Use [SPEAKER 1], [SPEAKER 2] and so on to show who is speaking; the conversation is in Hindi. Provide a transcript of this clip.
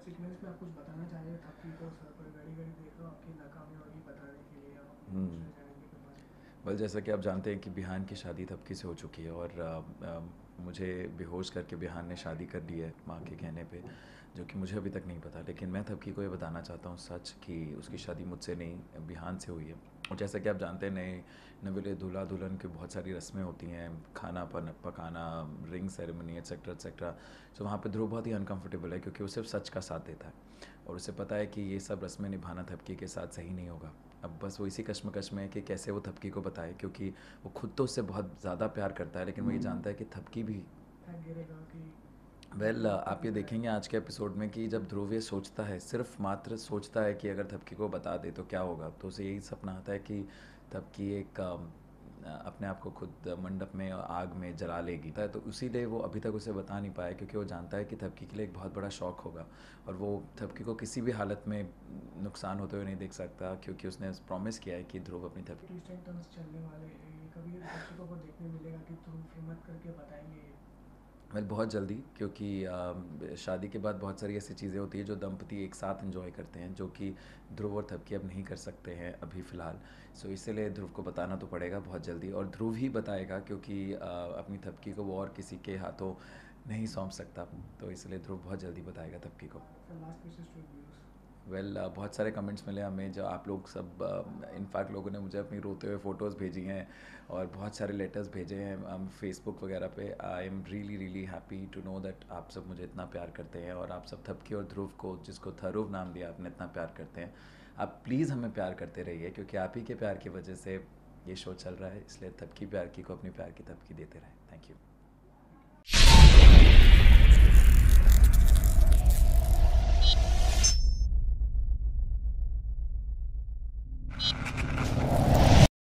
[SPEAKER 1] सीक्वेंस में आप कुछ बताना चाह रहे थे सर पर गाड़ी गाड़ी देख रहा आपकी नाकामी और बताने के लिए हम्म। बल जैसा कि आप जानते हैं कि बिहान की शादी थपकी से हो चुकी है और आ, आ, मुझे बेहोश करके बिहान ने शादी कर ली है माँ के कहने पे जो कि मुझे अभी तक नहीं पता लेकिन मैं थपकी को ये बताना चाहता हूँ सच कि उसकी शादी मुझसे नहीं बिहान से हुई है और जैसा कि आप जानते हैं नए नवेले दूल्हा दुल्हन की बहुत सारी रस्में होती हैं खाना पन पकाना ring ceremony etcetera etcetera so वहाँ पे ध्रुव बहुत ही अनकंफर्टेबल है क्योंकि वो सिर्फ सच का साथ देता है और उसे पता है कि ये सब रस्में निभाना थपकी के साथ सही नहीं होगा अब बस वो इसी कश्मकश में है कि कैसे वो थपकी को बताए क्योंकि वो खुद तो उससे बहुत ज़्यादा प्यार करता है लेकिन वो ये हम्म। जानता है कि थपकी भी वेल well, uh, आप ये देखेंगे आज के एपिसोड में कि जब ध्रुव ये सोचता है सिर्फ मात्र सोचता है कि अगर थपकी को बता दे तो क्या होगा तो उसे यही सपना आता है कि धपकी एक अपने आप को खुद मंडप में और आग में जला लेगी तो उसी डे वो अभी तक उसे बता नहीं पाया क्योंकि वो जानता है कि थपकी के लिए एक बहुत बड़ा शौक होगा और वो थपकी को किसी भी हालत में नुकसान होते हुए नहीं देख सकता क्योंकि उसने प्रॉमिस किया है कि ध्रुव अपनी थपकी तो चलने वाले कभी को देखने मिलेगा कि ध्रुव हिम्मत करके बताएंगे वेल बहुत जल्दी क्योंकि शादी के बाद बहुत सारी ऐसी चीज़ें होती है जो दंपति एक साथ इंजॉय करते हैं जो कि ध्रुव और थपकी अब नहीं कर सकते हैं अभी फ़िलहाल सो इसलिए ध्रुव को बताना तो पड़ेगा बहुत जल्दी और ध्रुव ही बताएगा क्योंकि अपनी थपकी को वो और किसी के हाथों नहीं सौंप सकता तो इसलिए ध्रुव बहुत जल्दी बताएगा थपकी को वेल well, uh, बहुत सारे कमेंट्स मिले हमें जो आप लोग सब इनफैक्ट uh, लोगों ने मुझे अपनी रोते हुए फ़ोटोज़ भेजी हैं और बहुत सारे लेटर्स भेजे हैं हम um, फेसबुक वगैरह पे I am really really happy to know that आप सब मुझे इतना प्यार करते हैं और आप सब थपकी और ध्रुव को जिसको थरूव नाम दिया आपने इतना प्यार करते हैं आप प्लीज़ हमें प्यार करते रहिए क्योंकि आप ही के प्यार की वजह से ये शो चल रहा है इसलिए थपकी प्यार की को अपनी प्यार की थपकी देते रहें थैंक यू